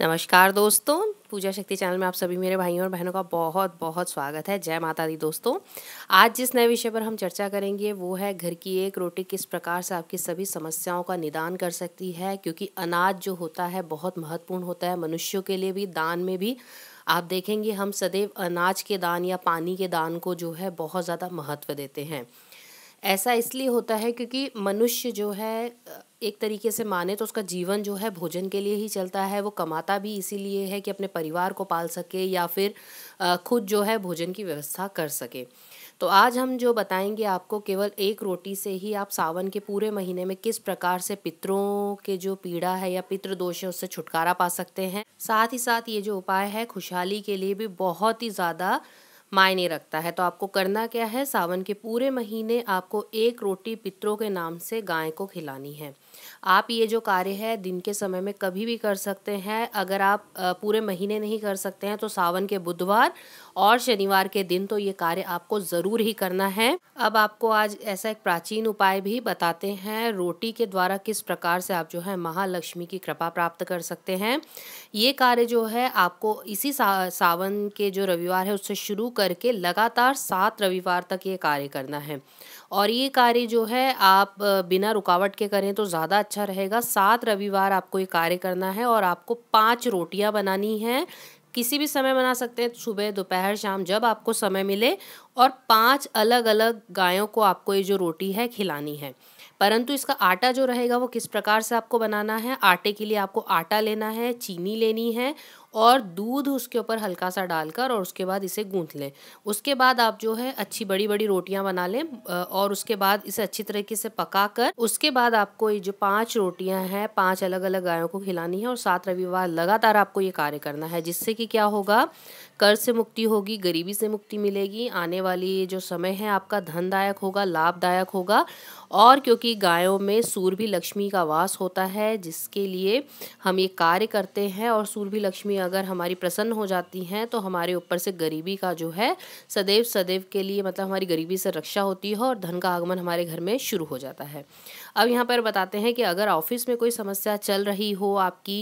नमस्कार दोस्तों पूजा शक्ति चैनल में आप सभी मेरे भाइयों और बहनों का बहुत बहुत स्वागत है जय माता दी दोस्तों आज जिस नए विषय पर हम चर्चा करेंगे वो है घर की एक रोटी किस प्रकार से आपकी सभी समस्याओं का निदान कर सकती है क्योंकि अनाज जो होता है बहुत महत्वपूर्ण होता है मनुष्यों के लिए भी दान में भी आप देखेंगे हम सदैव अनाज के दान या पानी के दान को जो है बहुत ज़्यादा महत्व देते हैं ऐसा इसलिए होता है क्योंकि मनुष्य जो है एक तरीके से माने तो उसका जीवन जो है भोजन के लिए ही चलता है वो कमाता भी इसीलिए है कि अपने परिवार को पाल सके या फिर खुद जो है भोजन की व्यवस्था कर सके तो आज हम जो बताएंगे आपको केवल एक रोटी से ही आप सावन के पूरे महीने में किस प्रकार से पितरों के जो पीड़ा है या पितृ दोष है उससे छुटकारा पा सकते हैं साथ ही साथ ये जो उपाय है खुशहाली के लिए भी बहुत ही ज़्यादा मायने रखता है तो आपको करना क्या है सावन के पूरे महीने आपको एक रोटी पितरों के नाम से गाय को खिलानी है आप ये जो कार्य है दिन के समय में कभी भी कर सकते हैं अगर आप पूरे महीने नहीं कर सकते हैं तो सावन के बुधवार और शनिवार के दिन तो ये कार्य आपको ज़रूर ही करना है अब आपको आज ऐसा एक प्राचीन उपाय भी बताते हैं रोटी के द्वारा किस प्रकार से आप जो है महालक्ष्मी की कृपा प्राप्त कर सकते हैं ये कार्य जो है आपको इसी सावन के जो रविवार है उससे शुरू करके लगातार सात रविवार तक ये कार्य करना है और ये कार्य जो है आप बिना रुकावट के करें तो ज़्यादा ज़्यादा अच्छा रहेगा सात रविवार आपको ये कार्य करना है और आपको पाँच रोटियाँ बनानी हैं किसी भी समय बना सकते हैं सुबह दोपहर शाम जब आपको समय मिले और पाँच अलग अलग गायों को आपको ये जो रोटी है खिलानी है परंतु इसका आटा जो रहेगा वो किस प्रकार से आपको बनाना है आटे के लिए आपको आटा लेना है चीनी लेनी है और दूध उसके ऊपर हल्का सा डालकर और उसके बाद इसे गूंथ लें उसके बाद आप जो है अच्छी बड़ी बड़ी रोटियां बना लें और उसके बाद इसे अच्छी तरीके से पका कर उसके बाद आपको ये जो पांच रोटियां हैं पांच अलग अलग गायों को खिलानी है और सात रविवार लगातार आपको ये कार्य करना है जिससे कि क्या होगा कर्ज से मुक्ति होगी गरीबी से मुक्ति मिलेगी आने वाली जो समय है आपका धनदायक होगा लाभदायक होगा और क्योंकि गायों में सूर्य लक्ष्मी का वास होता है जिसके लिए हम ये कार्य करते हैं और सूर्य लक्ष्मी अगर हमारी प्रसन्न हो जाती हैं तो हमारे ऊपर से गरीबी का जो है सदैव सदैव के लिए मतलब हमारी गरीबी से रक्षा होती है और धन का आगमन हमारे घर में शुरू हो जाता है अब यहाँ पर बताते हैं कि अगर ऑफिस में कोई समस्या चल रही हो आपकी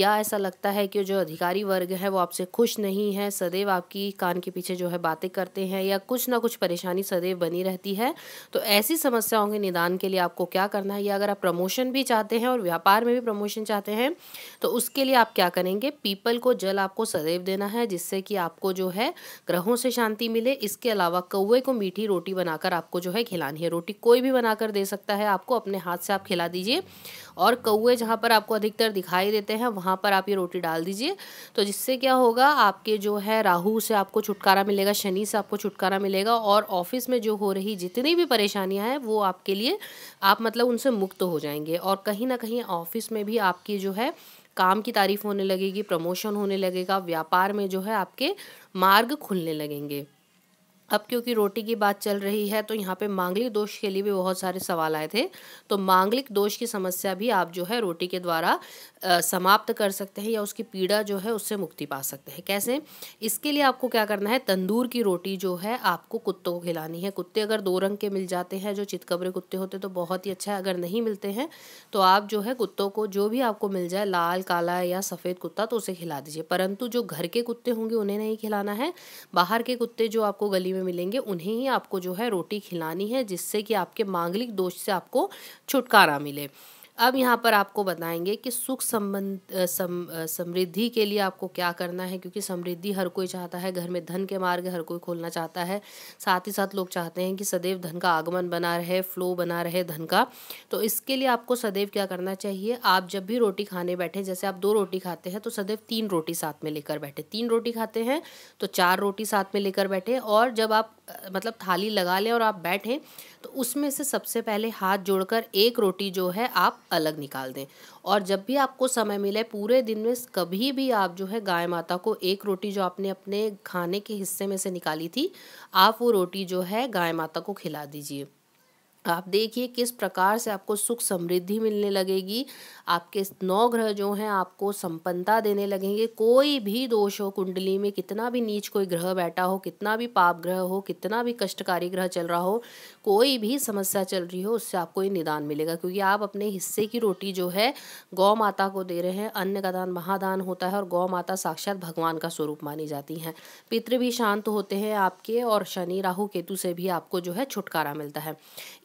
या ऐसा लगता है कि जो अधिकारी वर्ग है वो आपसे खुश नहीं है सदैव आपकी कान के पीछे जो है बातें करते हैं या कुछ ना कुछ परेशानी सदैव बनी रहती है तो ऐसी समस्याओं के निदान के लिए आपको क्या करना है या अगर आप प्रमोशन भी चाहते हैं और व्यापार में भी प्रमोशन चाहते हैं तो उसके लिए आप क्या करेंगे पीपल को जल आपको सदैव देना है जिससे कि आपको जो है ग्रहों से शांति मिले इसके अलावा कौए को मीठी रोटी बनाकर आपको जो है खिलानी है रोटी कोई भी बनाकर दे सकता है आपको अपने हाथ से आप खिला दीजिए और कौए जहाँ पर आपको अधिकतर दिखाई देते हैं वहाँ पर आप ये रोटी डाल दीजिए तो जिससे क्या होगा आपके जो है राहू से आपको छुटकारा मिलेगा शनि से आपको छुटकारा मिलेगा और ऑफिस में जो हो रही जितनी भी परेशानियाँ हैं वो आपके लिए आप मतलब उनसे मुक्त हो जाएंगे और कहीं ना कहीं ऑफिस में भी आपकी जो है काम की तारीफ होने लगेगी प्रमोशन होने लगेगा व्यापार में जो है आपके मार्ग खुलने लगेंगे अब क्योंकि रोटी की बात चल रही है तो यहाँ पे मांगलिक दोष के लिए भी बहुत सारे सवाल आए थे तो मांगलिक दोष की समस्या भी आप जो है रोटी के द्वारा समाप्त कर सकते हैं या उसकी पीड़ा जो है उससे मुक्ति पा सकते हैं कैसे इसके लिए आपको क्या करना है तंदूर की रोटी जो है आपको कुत्तों को खिलानी है कुत्ते अगर दो रंग के मिल जाते हैं जो चितकबरे कुत्ते होते तो बहुत ही अच्छा है अगर नहीं मिलते हैं तो आप जो है कुत्तों को जो भी आपको मिल जाए लाल काला या सफ़ेद कुत्ता तो उसे खिला दीजिए परंतु जो घर के कुत्ते होंगे उन्हें नहीं खिलाना है बाहर के कुत्ते जो आपको गली में में मिलेंगे उन्हें ही आपको जो है रोटी खिलानी है जिससे कि आपके मांगलिक दोष से आपको छुटकारा मिले अब यहाँ पर आपको बताएंगे कि सुख संबंध सम, समृद्धि के लिए आपको क्या करना है क्योंकि समृद्धि हर कोई चाहता है घर में धन के मार्ग हर कोई खोलना चाहता है साथ ही साथ लोग चाहते हैं कि सदैव धन का आगमन बना रहे फ्लो बना रहे धन का तो इसके लिए आपको सदैव क्या करना चाहिए आप जब भी रोटी खाने बैठे जैसे आप दो रोटी खाते हैं तो सदैव तीन रोटी साथ में लेकर बैठे तीन रोटी खाते हैं तो चार रोटी साथ में लेकर बैठे और जब आप मतलब थाली लगा लें और आप बैठें तो उसमें से सबसे पहले हाथ जोड़कर एक रोटी जो है आप अलग निकाल दें और जब भी आपको समय मिले पूरे दिन में कभी भी आप जो है गाय माता को एक रोटी जो आपने अपने खाने के हिस्से में से निकाली थी आप वो रोटी जो है गाय माता को खिला दीजिए आप देखिए किस प्रकार से आपको सुख समृद्धि मिलने लगेगी आपके नौ ग्रह जो हैं आपको संपन्नता देने लगेंगे कोई भी दोष हो कुंडली में कितना भी नीच कोई ग्रह बैठा हो कितना भी पाप ग्रह हो कितना भी कष्टकारी ग्रह चल रहा हो कोई भी समस्या चल रही हो उससे आपको ये निदान मिलेगा क्योंकि आप अपने हिस्से की रोटी जो है गौ माता को दे रहे हैं अन्न का दान महादान होता है और गौ माता साक्षात भगवान का स्वरूप मानी जाती हैं पितृ भी शांत होते हैं आपके और शनि राहु केतु से भी आपको जो है छुटकारा मिलता है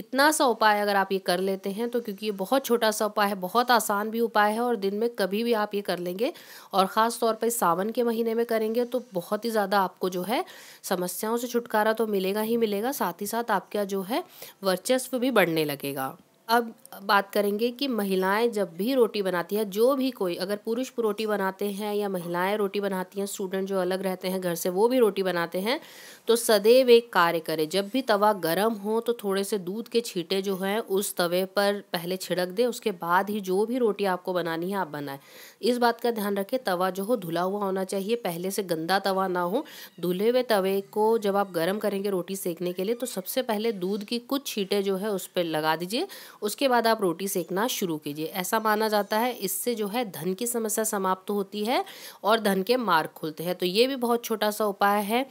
इतना सा उपाय अगर आप ये कर लेते हैं तो क्योंकि ये बहुत छोटा सा उपाय है बहुत आसान भी उपाय है और दिन में कभी भी आप ये कर लेंगे और ख़ास तौर पर सावन के महीने में करेंगे तो बहुत ही ज़्यादा आपको जो है समस्याओं से छुटकारा तो मिलेगा ही मिलेगा साथ ही साथ आपका जो है वर्चस्व भी बढ़ने लगेगा अब बात करेंगे कि महिलाएं जब भी रोटी बनाती है जो भी कोई अगर पुरुष रोटी बनाते हैं या महिलाएं रोटी बनाती हैं स्टूडेंट जो अलग रहते हैं घर से वो भी रोटी बनाते हैं तो सदैव एक कार्य करें जब भी तवा गर्म हो तो थोड़े से दूध के छींटे जो हैं उस तवे पर पहले छिड़क दें उसके बाद ही जो भी रोटी आपको बनानी है आप बनाएं इस बात का ध्यान रखें तवा जो हो धुला हुआ होना चाहिए पहले से गंदा तवा ना हो धुले हुए तवे को जब आप गर्म करेंगे रोटी सेकने के लिए तो सबसे पहले दूध की कुछ छींटे जो है उस पर लगा दीजिए उसके बाद आप रोटी सेकना शुरू कीजिए ऐसा माना जाता है इससे जो है धन की समस्या समाप्त होती है और धन के मार्ग खुलते हैं तो ये भी बहुत छोटा सा उपाय है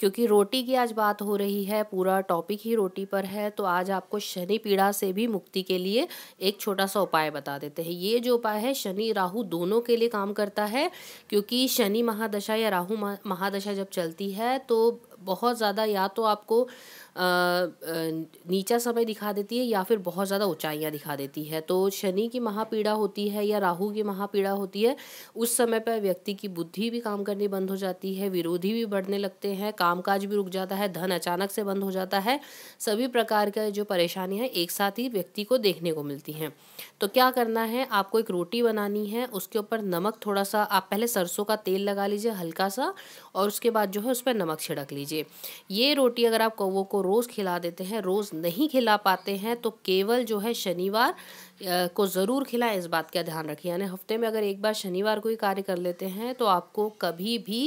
क्योंकि रोटी की आज बात हो रही है पूरा टॉपिक ही रोटी पर है तो आज आपको शनि पीड़ा से भी मुक्ति के लिए एक छोटा सा उपाय बता देते हैं ये जो उपाय है शनि राहु दोनों के लिए काम करता है क्योंकि शनि महादशा या राहु महादशा जब चलती है तो बहुत ज़्यादा या तो आपको नीचा समय दिखा देती है या फिर बहुत ज़्यादा ऊंचाइयाँ दिखा देती है तो शनि की महापीड़ा होती है या राहु की महापीड़ा होती है उस समय पर व्यक्ति की बुद्धि भी काम करनी बंद हो जाती है विरोधी भी बढ़ने लगते हैं कामकाज भी रुक जाता है धन अचानक से बंद हो जाता है सभी प्रकार के जो परेशानी है एक साथ ही व्यक्ति को देखने को मिलती हैं तो क्या करना है आपको एक रोटी बनानी है उसके ऊपर नमक थोड़ा सा आप पहले सरसों का तेल लगा लीजिए हल्का सा और उसके बाद जो है उस पर नमक छिड़क लीजिए ये रोटी अगर आप कौवों को रोज़ खिला देते हैं रोज़ नहीं खिला पाते हैं तो केवल जो है शनिवार को ज़रूर खिलाएं इस बात का ध्यान रखिए यानी हफ्ते में अगर एक बार शनिवार को ही कार्य कर लेते हैं तो आपको कभी भी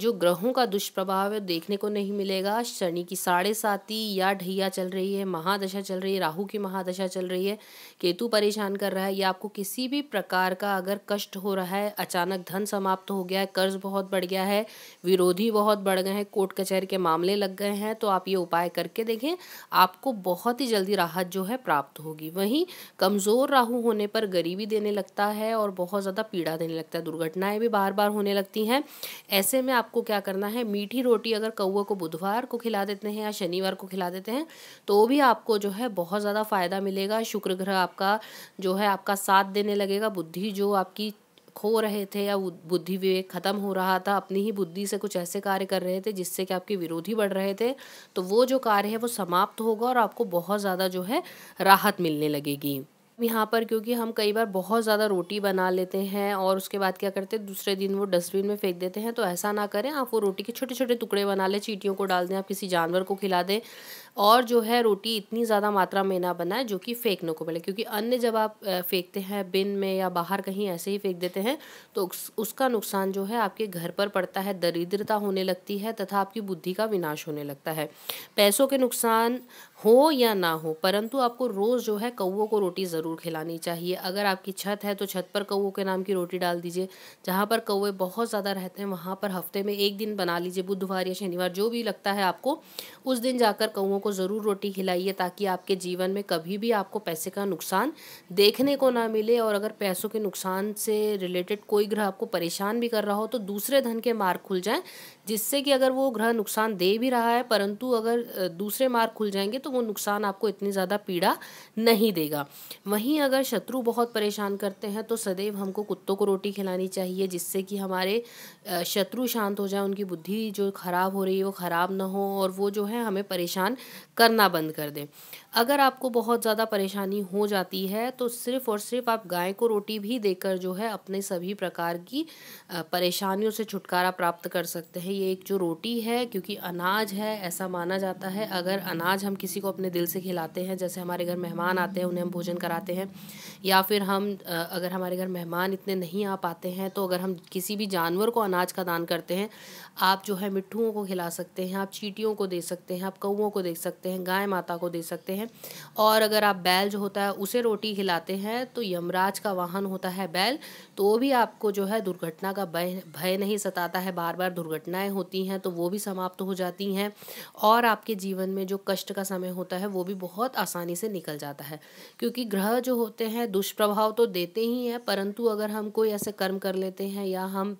जो ग्रहों का दुष्प्रभाव है देखने को नहीं मिलेगा शनि की साढ़े साती या ढैया चल रही है महादशा चल रही है राहु की महादशा चल रही है केतु परेशान कर रहा है या आपको किसी भी प्रकार का अगर कष्ट हो रहा है अचानक धन समाप्त हो गया है कर्ज बहुत बढ़ गया है विरोधी बहुत बढ़ गए हैं कोर्ट कचहरी के मामले लग गए हैं तो आप ये उपाय करके देखें आपको बहुत ही जल्दी राहत जो है प्राप्त होगी वहीं कमज़ोर राहु होने पर गरीबी देने लगता है और बहुत ज़्यादा पीड़ा देने लगता है दुर्घटनाएं भी बार बार होने लगती हैं ऐसे में आप आपको क्या करना है मीठी रोटी अगर कौआ को बुधवार को खिला देते हैं या शनिवार को खिला देते हैं तो भी आपको जो है बहुत ज़्यादा फ़ायदा मिलेगा शुक्र ग्रह आपका जो है आपका साथ देने लगेगा बुद्धि जो आपकी खो रहे थे या बुद्धि विवेक खत्म हो रहा था अपनी ही बुद्धि से कुछ ऐसे कार्य कर रहे थे जिससे कि आपके विरोधी बढ़ रहे थे तो वो जो कार्य है वो समाप्त होगा और आपको बहुत ज़्यादा जो है राहत मिलने लगेगी यहाँ पर क्योंकि हम कई बार बहुत ज़्यादा रोटी बना लेते हैं और उसके बाद क्या करते हैं दूसरे दिन वो डस्टबिन में फेंक देते हैं तो ऐसा ना करें आप वो रोटी के छोटे छोटे टुकड़े बना लें चीटियों को डाल दें आप किसी जानवर को खिला दें और जो है रोटी इतनी ज़्यादा मात्रा में ना बनाए जो कि फेंकने को मिले क्योंकि अन्य जब आप फेंकते हैं बिन में या बाहर कहीं ऐसे ही फेंक देते हैं तो उसका नुकसान जो है आपके घर पर पड़ता है दरिद्रता होने लगती है तथा आपकी बुद्धि का विनाश होने लगता है पैसों के नुकसान हो या ना हो परंतु आपको रोज़ जो है कौओं को रोटी ज़रूर ज़रूर खिलानी चाहिए अगर आपकी छत है तो छत पर कौओं के नाम की रोटी डाल दीजिए जहाँ पर कौए बहुत ज़्यादा रहते हैं वहाँ पर हफ्ते में एक दिन बना लीजिए बुधवार या शनिवार जो भी लगता है आपको उस दिन जाकर कौओं को ज़रूर रोटी खिलाइए ताकि आपके जीवन में कभी भी आपको पैसे का नुकसान देखने को ना मिले और अगर पैसों के नुकसान से रिलेटेड कोई ग्रह आपको परेशान भी कर रहा हो तो दूसरे धन के मार्ग खुल जाएँ जिससे कि अगर वो ग्रह नुकसान दे भी रहा है परंतु अगर दूसरे मार्ग खुल जाएंगे तो वो नुकसान आपको इतनी ज़्यादा पीड़ा नहीं देगा वहीं अगर शत्रु बहुत परेशान करते हैं तो सदैव हमको कुत्तों को रोटी खिलानी चाहिए जिससे कि हमारे शत्रु शांत हो जाए उनकी बुद्धि जो ख़राब हो रही है वो ख़राब ना हो और वो जो है हमें परेशान करना बंद कर दें अगर आपको बहुत ज़्यादा परेशानी हो जाती है तो सिर्फ़ और सिर्फ आप गाय को रोटी भी देकर जो है अपने सभी प्रकार की परेशानियों से छुटकारा प्राप्त कर सकते हैं ये एक जो रोटी है क्योंकि अनाज है ऐसा माना जाता है अगर अनाज हम किसी को अपने दिल से खिलाते हैं जैसे हमारे घर मेहमान आते हैं उन्हें हम भोजन कराते हैं या फिर हम अगर हमारे घर मेहमान इतने नहीं आ पाते हैं तो अगर हम किसी भी जानवर को अनाज का दान करते हैं आप जो है मिट्टुओं को खिला सकते हैं आप चीटियों को दे सकते हैं आप कौओं को दे सकते हैं गाय माता को दे सकते हैं हैं और अगर आप बैल जो होता है उसे रोटी खिलाते हैं तो यमराज का वाहन होता है बैल तो भी आपको जो है दुर्घटना का भय नहीं सताता है बार बार दुर्घटनाएं होती हैं तो वो भी समाप्त तो हो जाती हैं और आपके जीवन में जो कष्ट का समय होता है वो भी बहुत आसानी से निकल जाता है क्योंकि ग्रह जो होते हैं दुष्प्रभाव तो देते ही हैं परंतु अगर हम कोई ऐसे कर्म कर लेते हैं या हम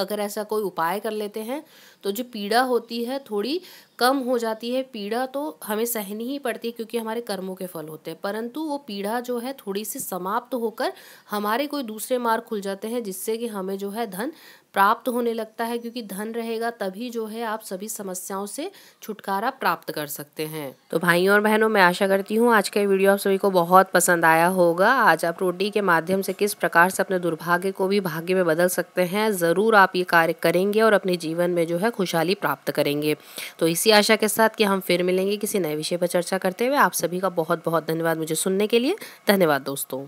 अगर ऐसा कोई उपाय कर लेते हैं तो जो पीड़ा होती है थोड़ी कम हो जाती है पीड़ा तो हमें सहनी ही पड़ती है क्योंकि हमारे कर्मों के फल होते हैं परंतु वो पीड़ा जो है थोड़ी सी समाप्त होकर हमारे कोई दूसरे मार्ग खुल जाते हैं जिससे कि हमें जो है धन प्राप्त होने लगता है क्योंकि धन रहेगा तभी जो है आप सभी समस्याओं से छुटकारा प्राप्त कर सकते हैं तो भाइयों और बहनों मैं आशा करती हूँ आज का वीडियो आप सभी को बहुत पसंद आया होगा आज आप रोटी के माध्यम से किस प्रकार से अपने दुर्भाग्य को भी भाग्य में बदल सकते हैं ज़रूर आप ये कार्य करेंगे और अपने जीवन में जो है खुशहाली प्राप्त करेंगे तो इसी आशा के साथ कि हम फिर मिलेंगे किसी नए विषय पर चर्चा करते हुए आप सभी का बहुत बहुत धन्यवाद मुझे सुनने के लिए धन्यवाद दोस्तों